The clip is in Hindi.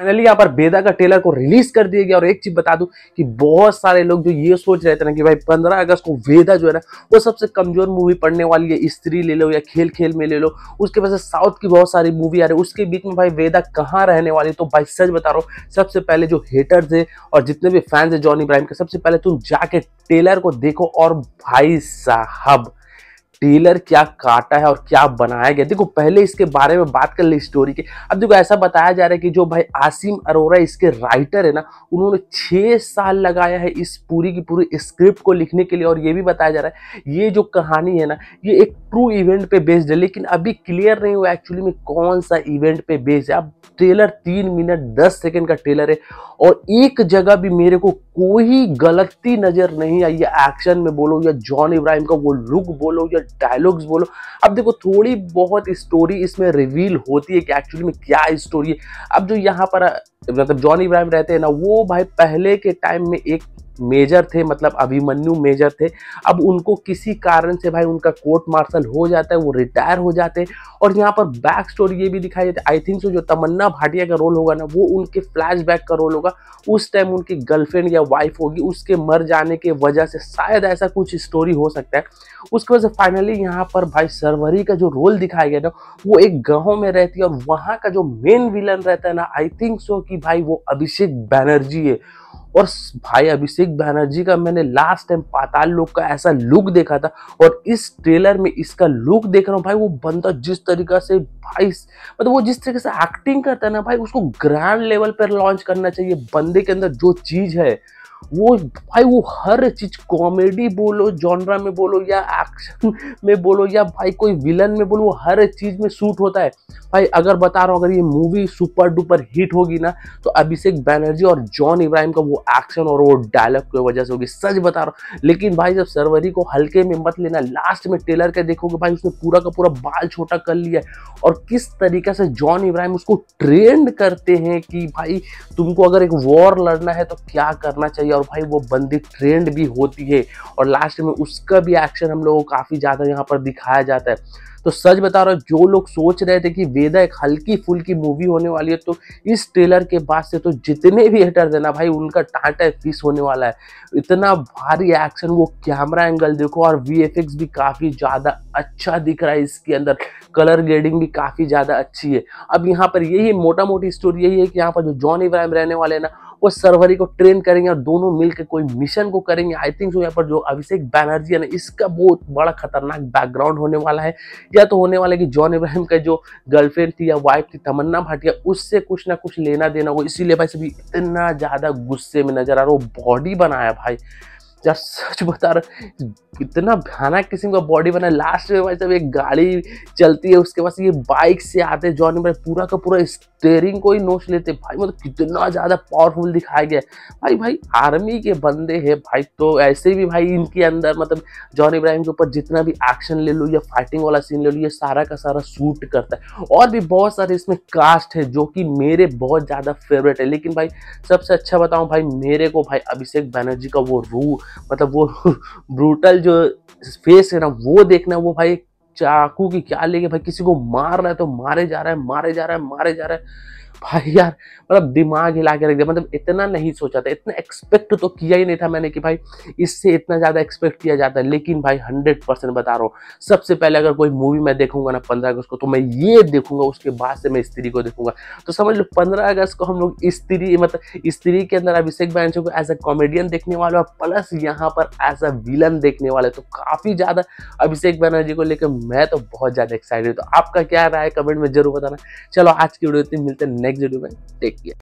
फाइनली यहाँ पर बेदा का ट्रेलर को रिलीज कर दिया गया और एक चीज बता दूं कि बहुत सारे लोग जो ये सोच रहे थे ना कि भाई 15 अगस्त को वेदा जो है ना वो सबसे कमजोर मूवी पढ़ने वाली है स्त्री ले लो या खेल खेल में ले लो उसके पास साउथ की बहुत सारी मूवी आ रही है उसके बीच में भाई वेदा कहाँ रहने वाली तो भाई सच बता रहा हूँ सबसे पहले जो हेटर्स है और जितने भी फैंस है जॉन इब्राहिम के सबसे पहले तुम जाके ट्रेलर को देखो और भाई साहब डीलर क्या काटा है और क्या बनाया गया देखो पहले इसके बारे में बात कर ली स्टोरी के अब देखो ऐसा बताया जा रहा है कि जो भाई आसिम अरोरा इसके राइटर है ना उन्होंने छह साल लगाया है इस पूरी की पूरी स्क्रिप्ट को लिखने के लिए और ये भी बताया जा रहा है ये जो कहानी है ना ये एक ट्रू इवेंट पे बेस्ड है लेकिन अभी क्लियर नहीं हुआ एक्चुअली में कौन सा इवेंट पे बेस्ड है अब ट्रेलर तीन मिनट दस सेकेंड का ट्रेलर है और एक जगह भी मेरे को कोई गलती नज़र नहीं आई या एक्शन में बोलो या जॉन इब्राहिम का वो लुक बोलो या डायलॉग्स बोलो अब देखो थोड़ी बहुत स्टोरी इसमें रिवील होती है कि एक्चुअली में क्या स्टोरी है अब जो यहाँ पर मतलब जॉन इब्राहिम रहते हैं ना वो भाई पहले के टाइम में एक मेजर थे मतलब अभिमन्यु मेजर थे अब उनको किसी कारण से भाई उनका कोर्ट मार्शल हो जाता है वो रिटायर हो जाते हैं और यहाँ पर बैक स्टोरी ये भी दिखाई जाती है आई थिंक सो जो तमन्ना भाटिया का रोल होगा ना वो उनके फ्लैशबैक का रोल होगा उस टाइम उनकी गर्लफ्रेंड या वाइफ होगी उसके मर जाने के वजह से शायद ऐसा कुछ स्टोरी हो सकता है उसके वजह से फाइनली यहाँ पर भाई सरवरी का जो रोल दिखाया गया ना वो एक गाँव में रहती है और वहाँ का जो मेन विलन रहता है ना आई थिंक सो कि भाई वो अभिषेक बैनर्जी है और भाई अभिषेक बैनर्जी का मैंने लास्ट टाइम पाताल लोक का ऐसा लुक देखा था और इस ट्रेलर में इसका लुक देख रहा हूँ भाई वो बंदा जिस तरीका से भाई मतलब वो जिस तरीके से एक्टिंग करता है ना भाई उसको ग्रैंड लेवल पर लॉन्च करना चाहिए बंदे के अंदर जो चीज़ है वो भाई वो हर चीज कॉमेडी बोलो जॉनरा में बोलो या एक्शन में बोलो या भाई कोई विलन में बोलो वो हर चीज में सूट होता है भाई अगर बता रहा हूँ अगर ये मूवी सुपर डुपर हिट होगी ना तो अभिषेक बैनर्जी और जॉन इब्राहिम का वो एक्शन और वो डायलॉग की वजह से होगी सच बता रहा हूँ लेकिन भाई जब सरवरी को हल्के में मत लेना लास्ट में टेलर के देखोगे भाई उसने पूरा का पूरा बाल छोटा कर लिया है और किस तरीके से जॉन इब्राहिम उसको ट्रेंड करते हैं कि भाई तुमको अगर एक वॉर लड़ना है तो क्या करना चाहिए और भाई वो बंदी ट्रेंड भी होती है और लास्ट में उसका भी एक्शन हम लोगों को काफ़ी ज़्यादा यहाँ पर दिखाया जाता है तो सच बता रहा हूँ जो लोग सोच रहे थे कि वेदा एक हल्की फुल्की मूवी होने वाली है तो इस ट्रेलर के बाद से तो जितने भी हेटर देना भाई उनका टाटा फीस होने वाला है इतना भारी एक्शन वो कैमरा एंगल देखो और वी भी काफ़ी ज़्यादा अच्छा दिख रहा है इसके अंदर कलर ग्रेडिंग भी काफ़ी ज़्यादा अच्छी है अब यहाँ पर यही मोटा मोटी स्टोरी यही है कि यहाँ पर जो जॉन इब्राहिम रहने वाले हैं ना वो सर्वरी को ट्रेन करेंगे और दोनों मिलकर कोई मिशन को करेंगे आई थिंक यहाँ पर जो अभिषेक बैनर्जी है ना इसका बहुत बड़ा खतरनाक बैकग्राउंड होने वाला है या तो होने वाला है कि जॉन इब्राहिम का जो गर्लफ्रेंड थी या वाइफ थी तमन्ना भाटिया उससे कुछ ना कुछ लेना देना हो इसीलिए भाई सभी इतना ज़्यादा गुस्से में नजर आ रहा हो बॉडी बनाया भाई जब सच बता रहा इतना भयानक किस्म का बॉडी बना लास्ट में भाई साहब एक गाड़ी चलती है उसके बाद ये बाइक से आते हैं जॉनी भाई पूरा का पूरा स्टेयरिंग को ही नोच लेते भाई मतलब कितना ज़्यादा पावरफुल दिखाया गया भाई भाई आर्मी के बंदे हैं भाई तो ऐसे भी भाई इनके अंदर मतलब जॉन इब्राहिम के ऊपर जितना भी एक्शन ले लो या फाइटिंग वाला सीन ले लो ये सारा का सारा सूट करता है और भी बहुत सारे इसमें कास्ट है जो कि मेरे बहुत ज़्यादा फेवरेट है लेकिन भाई सबसे अच्छा बताऊँ भाई मेरे को भाई अभिषेक बनर्जी का वो रू मतलब वो ब्रूटल जो फेस है ना वो देखना वो भाई चाकू की क्या लेके भाई किसी को मार रहा है तो मारे जा रहा है मारे जा रहा है मारे जा रहा है भाई यार मतलब दिमाग हिला के रख दिया मतलब इतना नहीं सोचा था इतना एक्सपेक्ट तो किया ही नहीं था मैंने कि भाई इससे इतना ज़्यादा एक्सपेक्ट किया जाता है लेकिन भाई हंड्रेड परसेंट बता रहा हूँ सबसे पहले अगर कोई मूवी मैं देखूंगा ना पंद्रह अगस्त को तो मैं ये देखूंगा उसके बाद से मैं स्त्री को देखूंगा तो समझ लो पंद्रह अगस्त को हम लोग स्त्री मतलब स्त्री के अंदर अभिषेक बैंसो को एज ए कॉमेडियन देखने वाले और प्लस यहाँ पर एज अ विलन देखने वाले तो काफ़ी ज़्यादा अभिषेक बैनर्जी को लेकर मैं तो बहुत ज़्यादा एक्साइटेड तो आपका क्या राय कमेंट में जरूर बताना चलो आज की वीडियो इतनी मिलते हैं नेक्स्ट वीडियो में टेक केयर